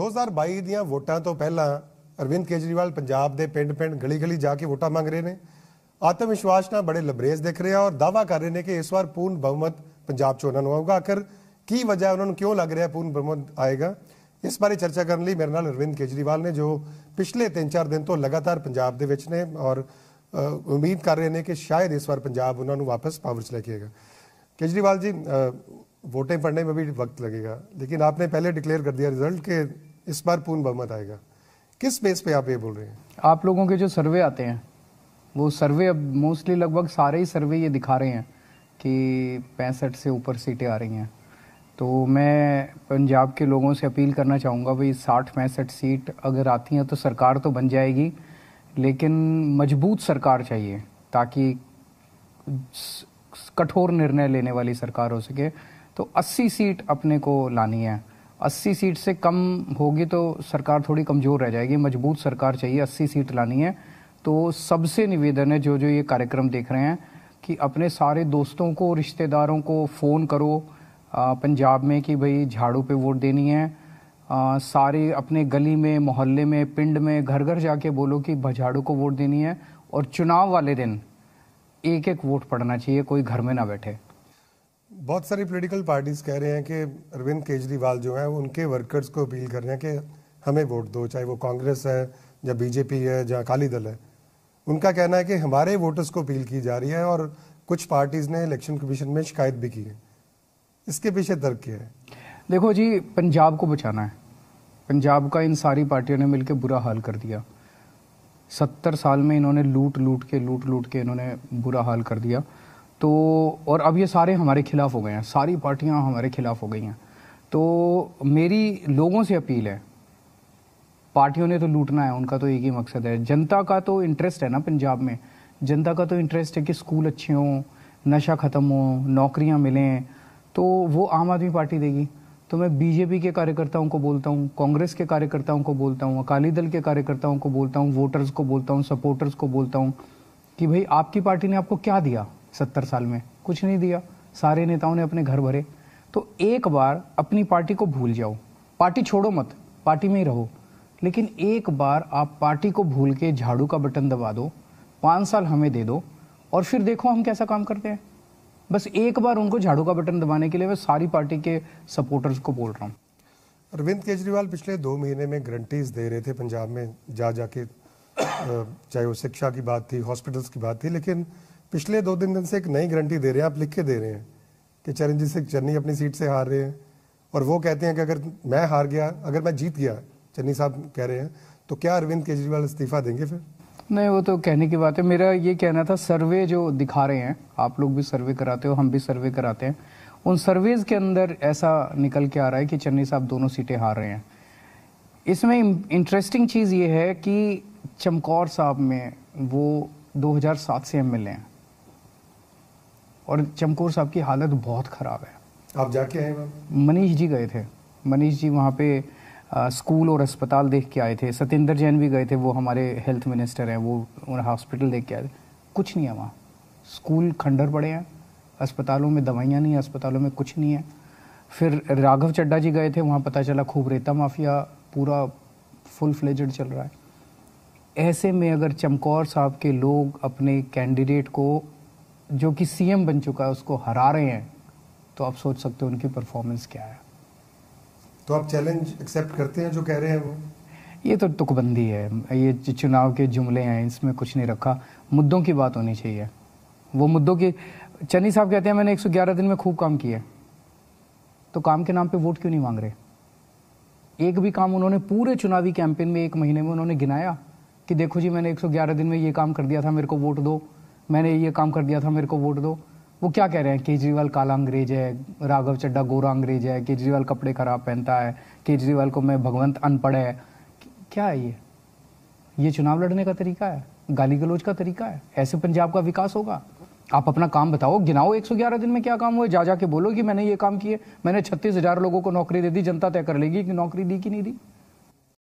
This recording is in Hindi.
2022 ਦੀਆਂ ਵੋਟਾਂ ਤੋਂ ਪਹਿਲਾਂ ਅਰਵਿੰਦ ਕੇਜਰੀਵਾਲ ਪੰਜਾਬ ਦੇ ਪਿੰਡ-ਪਿੰਡ ਗਲੀ-ਗਲੀ ਜਾ ਕੇ ਵੋਟਾਂ ਮੰਗ ਰਹੇ ਨੇ ਆਤਮ ਵਿਸ਼ਵਾਸ ਨਾਲ ਬੜੇ ਲਬਰੇਜ਼ ਦਿਖ ਰਿਹਾ ਔਰ ਦਾਵਾ ਕਰ ਰਹੇ ਨੇ ਕਿ ਇਸ ਵਾਰ ਪੂਰਨ ਬਹੁਮਤ ਪੰਜਾਬ 'ਚ ਉਹਨਾਂ ਨੂੰ ਆਊਗਾ ਆਖਰ ਕੀ ਵਜ੍ਹਾ ਉਹਨਾਂ ਨੂੰ ਕਿਉਂ ਲੱਗ ਰਿਹਾ ਪੂਰਨ ਬਹੁਮਤ ਆਏਗਾ ਇਸ ਬਾਰੇ ਚਰਚਾ ਕਰਨ ਲਈ ਮੇਰੇ ਨਾਲ ਅਰਵਿੰਦ ਕੇਜਰੀਵਾਲ ਨੇ ਜੋ ਪਿਛਲੇ 3-4 ਦਿਨ ਤੋਂ ਲਗਾਤਾਰ ਪੰਜਾਬ ਦੇ ਵਿੱਚ ਨੇ ਔਰ ਉਮੀਦ ਕਰ ਰਹੇ ਨੇ ਕਿ ਸ਼ਾਇਦ ਇਸ ਵਾਰ ਪੰਜਾਬ ਉਹਨਾਂ ਨੂੰ ਵਾਪਸ ਪਾਵਰ 'ਚ ਲੈ ਕੇ ਆਏਗਾ ਕੇਜਰੀਵਾਲ ਜੀ वोटें ਪੜਨੇ में ਵੀ ਵਕਤ ਲੱਗੇਗਾ ਲੇਕਿਨ ਆਪਨੇ ਪਹਿਲੇ ਡਿਕਲੇਅਰ ਕਰ ਦਿਆ ਰਿਜ਼ਲਟ ਕਿ इस बार पूर्ण बहुमत आएगा किस बेस पे आप ये बोल रहे हैं आप लोगों के जो सर्वे आते हैं वो सर्वे अब मोस्टली लगभग सारे ही सर्वे ये दिखा रहे हैं कि पैंसठ से ऊपर सीटें आ रही हैं तो मैं पंजाब के लोगों से अपील करना चाहूँगा भाई साठ पैंसठ सीट अगर आती हैं तो सरकार तो बन जाएगी लेकिन मजबूत सरकार चाहिए ताकि कठोर निर्णय लेने वाली सरकार हो सके तो 80 सीट अपने को लानी है अस्सी सीट से कम होगी तो सरकार थोड़ी कमज़ोर रह जाएगी मजबूत सरकार चाहिए अस्सी सीट लानी है तो सबसे निवेदन है जो जो ये कार्यक्रम देख रहे हैं कि अपने सारे दोस्तों को रिश्तेदारों को फ़ोन करो पंजाब में कि भाई झाड़ू पे वोट देनी है आ, सारे अपने गली में मोहल्ले में पिंड में घर घर जाके बोलो कि झाड़ू को वोट देनी है और चुनाव वाले दिन एक एक वोट पड़ना चाहिए कोई घर में ना बैठे बहुत सारी पॉलिटिकल पार्टीज कह रहे हैं कि अरविंद केजरीवाल जो हैं उनके वर्कर्स को अपील कर रहे हैं कि हमें वोट दो चाहे वो कांग्रेस है या बीजेपी है या अकाली दल है उनका कहना है कि हमारे वोटर्स को अपील की जा रही है और कुछ पार्टीज़ ने इलेक्शन कमीशन में शिकायत भी की है इसके पीछे तर्क क्या है देखो जी पंजाब को बचाना है पंजाब का इन सारी पार्टियों ने मिलकर बुरा हाल कर दिया सत्तर साल में इन्होंने लूट लूट के लूट लूट के इन्होंने बुरा हाल कर दिया तो और अब ये सारे हमारे खिलाफ हो गए हैं सारी पार्टियां हमारे खिलाफ हो गई हैं तो मेरी लोगों से अपील है पार्टियों ने तो लूटना है उनका तो एक ही मकसद है जनता का तो इंटरेस्ट है ना पंजाब में जनता का तो इंटरेस्ट है कि स्कूल अच्छे हों नशा ख़त्म हो नौकरियां मिलें तो वो आम आदमी पार्टी देगी तो मैं बीजेपी के कार्यकर्ताओं को बोलता हूँ कांग्रेस के कार्यकर्ताओं को बोलता हूँ अकाली दल के कार्यकर्ताओं को बोलता हूँ वोटर्स को बोलता हूँ सपोर्टर्स को बोलता हूँ कि भाई आपकी पार्टी ने आपको क्या दिया सत्तर साल में कुछ नहीं दिया सारे नेताओं ने अपने घर भरे तो एक बार अपनी पार्टी को भूल जाओ पार्टी छोड़ो मत पार्टी में ही रहो लेकिन एक बार आप पार्टी को भूल के झाड़ू का बटन दबा दो पाँच साल हमें दे दो और फिर देखो हम कैसा काम करते हैं बस एक बार उनको झाड़ू का बटन दबाने के लिए मैं सारी पार्टी के सपोर्टर्स को बोल रहा हूँ अरविंद केजरीवाल पिछले दो महीने में गारंटीज दे रहे थे पंजाब में जा जाके चाहे वो शिक्षा की बात थी हॉस्पिटल्स की बात थी लेकिन पिछले दो तीन दिन से एक नई गारंटी दे रहे हैं आप लिख के दे रहे हैं कि चरणजीत सिंह चन्नी अपनी सीट से हार रहे हैं और वो कहते हैं कि अगर मैं हार गया अगर मैं जीत गया चन्नी साहब कह रहे हैं तो क्या अरविंद केजरीवाल इस्तीफा देंगे फिर नहीं वो तो कहने की बात है मेरा ये कहना था सर्वे जो दिखा रहे हैं आप लोग भी सर्वे कराते हो हम भी सर्वे कराते हैं उन सर्वेज के अंदर ऐसा निकल के आ रहा है कि चन्नी साहब दोनों सीटें हार रहे हैं इसमें इंटरेस्टिंग चीज़ ये है कि चमकौर साहब में वो 2007 से एम हैं और चमकौर साहब की हालत बहुत ख़राब है आप जाके आए मनीष जी गए थे मनीष जी वहाँ पे आ, स्कूल और अस्पताल देख के आए थे सतेंद्र जैन भी गए थे वो हमारे हेल्थ मिनिस्टर हैं वो उन्हें हॉस्पिटल देख के आए थे कुछ नहीं है वहाँ स्कूल खंडर पड़े हैं अस्पतालों में दवाइयाँ नहीं हैं अस्पतालों में कुछ नहीं है फिर राघव चड्डा जी गए थे वहाँ पता चला खूब रेता माफिया पूरा फुल फ्लेजड चल रहा है ऐसे में अगर चमकौर साहब के लोग अपने कैंडिडेट को जो कि सीएम बन चुका है उसको हरा रहे हैं तो आप सोच सकते हो उनकी परफॉर्मेंस क्या है तो आप चैलेंज एक्सेप्ट करते हैं जो कह रहे हैं वो ये तो तुकबंदी है ये चुनाव के जुमले हैं इसमें कुछ नहीं रखा मुद्दों की बात होनी चाहिए वो मुद्दों की चन्नी साहब कहते हैं मैंने 111 दिन में खूब काम किया तो काम के नाम पे वोट क्यों नहीं मांग रहे एक भी काम उन्होंने पूरे चुनावी कैंपेन में एक महीने में उन्होंने गिनाया कि देखो जी मैंने 111 दिन में ये काम कर दिया था मेरे को वोट दो मैंने ये काम कर दिया था मेरे को वोट दो वो क्या कह रहे हैं केजरीवाल काला अंग्रेज है राघव चड्डा गोरा अंग्रेज है केजरीवाल कपड़े खराब पहनता है केजरीवाल को मैं भगवंत अनपढ़ है क्या है ये ये चुनाव लड़ने का तरीका है गाली गलोज का तरीका है ऐसे पंजाब का विकास होगा आप अपना काम बताओ गिनाओ 111 दिन में क्या काम हुए जा जाके बोलो कि मैंने ये काम किए मैंने छत्तीस हजार लोगों को नौकरी दे दी जनता तय कर लेगी कि नौकरी दी कि नहीं दी